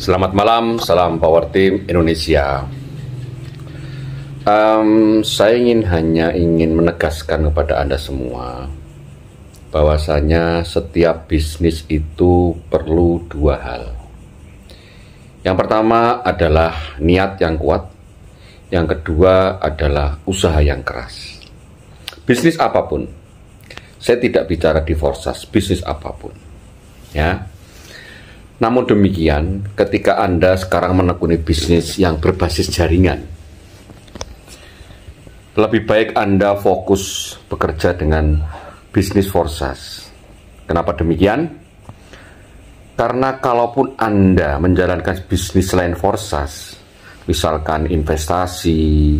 Selamat malam, salam Power Team Indonesia. Um, saya ingin hanya ingin menegaskan kepada anda semua bahwasanya setiap bisnis itu perlu dua hal. Yang pertama adalah niat yang kuat, yang kedua adalah usaha yang keras. Bisnis apapun, saya tidak bicara di forsas, bisnis apapun, ya namun demikian, ketika Anda sekarang menekuni bisnis yang berbasis jaringan, lebih baik Anda fokus bekerja dengan bisnis forsas. Kenapa demikian? Karena kalaupun Anda menjalankan bisnis selain forsas, misalkan investasi,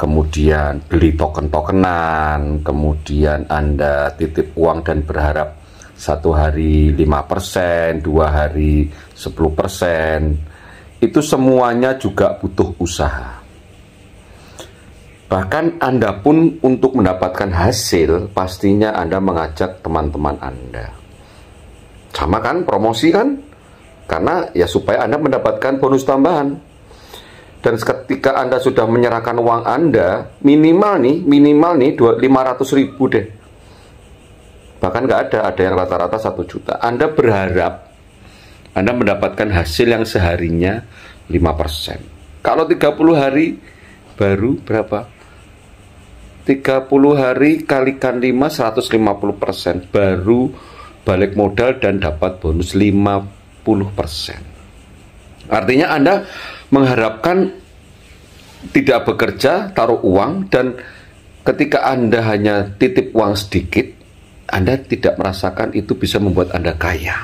kemudian beli token-tokenan, kemudian Anda titip uang dan berharap satu hari 5%, dua hari 10%, itu semuanya juga butuh usaha. Bahkan Anda pun untuk mendapatkan hasil, pastinya Anda mengajak teman-teman Anda. Sama kan promosi kan? Karena ya supaya Anda mendapatkan bonus tambahan. Dan ketika Anda sudah menyerahkan uang Anda, minimal nih, minimal nih 500 ribu deh bahkan nggak ada ada yang rata-rata satu -rata juta Anda berharap Anda mendapatkan hasil yang seharinya 5% kalau 30 hari baru berapa 30 hari kalikan 5 150% baru balik modal dan dapat bonus 50%. Artinya Anda mengharapkan tidak bekerja, taruh uang dan ketika Anda hanya titip uang sedikit anda tidak merasakan itu bisa membuat Anda kaya.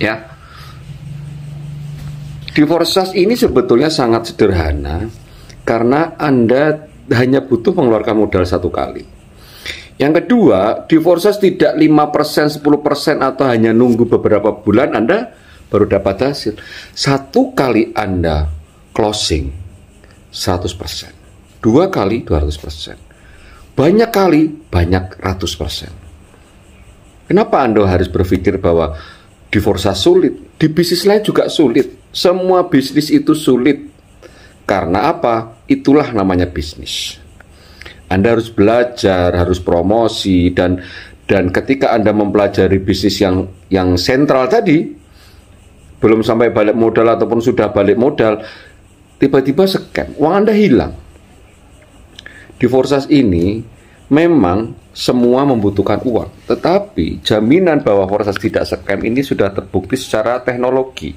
Ya. Divorce ini sebetulnya sangat sederhana karena Anda hanya butuh mengeluarkan modal satu kali. Yang kedua, divorce tidak 5%, 10% atau hanya nunggu beberapa bulan Anda baru dapat hasil. Satu kali Anda closing 100%. Dua kali 200%. Banyak kali banyak ratus persen. Kenapa Anda harus berpikir bahwa di Forza sulit, di bisnis lain juga sulit. Semua bisnis itu sulit. Karena apa? Itulah namanya bisnis. Anda harus belajar, harus promosi dan dan ketika Anda mempelajari bisnis yang yang sentral tadi belum sampai balik modal ataupun sudah balik modal tiba-tiba scam, uang Anda hilang. Di Forsas ini memang semua membutuhkan uang, tetapi jaminan bahwa proses tidak scam ini sudah terbukti secara teknologi.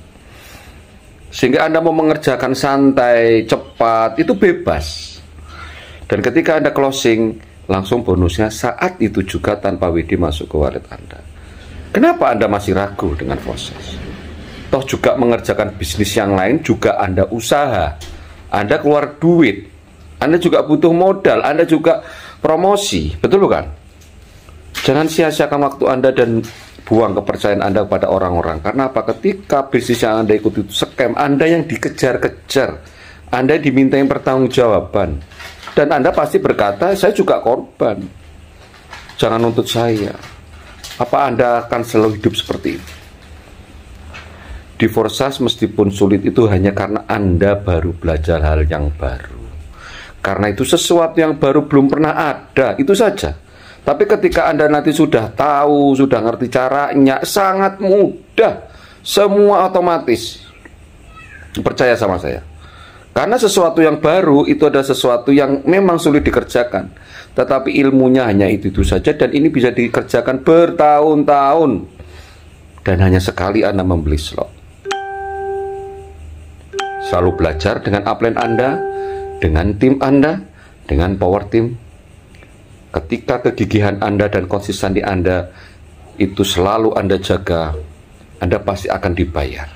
Sehingga Anda mau mengerjakan santai, cepat, itu bebas. Dan ketika Anda closing, langsung bonusnya saat itu juga tanpa WD masuk ke wallet Anda. Kenapa Anda masih ragu dengan proses? Toh juga mengerjakan bisnis yang lain juga Anda usaha. Anda keluar duit. Anda juga butuh modal, Anda juga promosi, betul bukan? Jangan sia-siakan waktu Anda dan buang kepercayaan Anda kepada orang-orang. Karena apa? Ketika bisnis yang Anda ikuti itu scam, Anda yang dikejar-kejar, Anda diminta yang pertanggungjawaban. Dan Anda pasti berkata, saya juga korban. Jangan untuk saya. Apa Anda akan selalu hidup seperti ini? Divorsas meskipun sulit itu hanya karena Anda baru belajar hal yang baru. Karena itu sesuatu yang baru belum pernah ada, itu saja. Tapi ketika Anda nanti sudah tahu, sudah ngerti caranya, sangat mudah. Semua otomatis. Percaya sama saya. Karena sesuatu yang baru itu ada sesuatu yang memang sulit dikerjakan. Tetapi ilmunya hanya itu-itu saja dan ini bisa dikerjakan bertahun-tahun. Dan hanya sekali Anda membeli slot. Selalu belajar dengan upline Anda, dengan tim Anda, dengan power team. Ketika kegigihan Anda dan konsisten di Anda itu selalu Anda jaga, Anda pasti akan dibayar.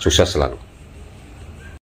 Sukses selalu.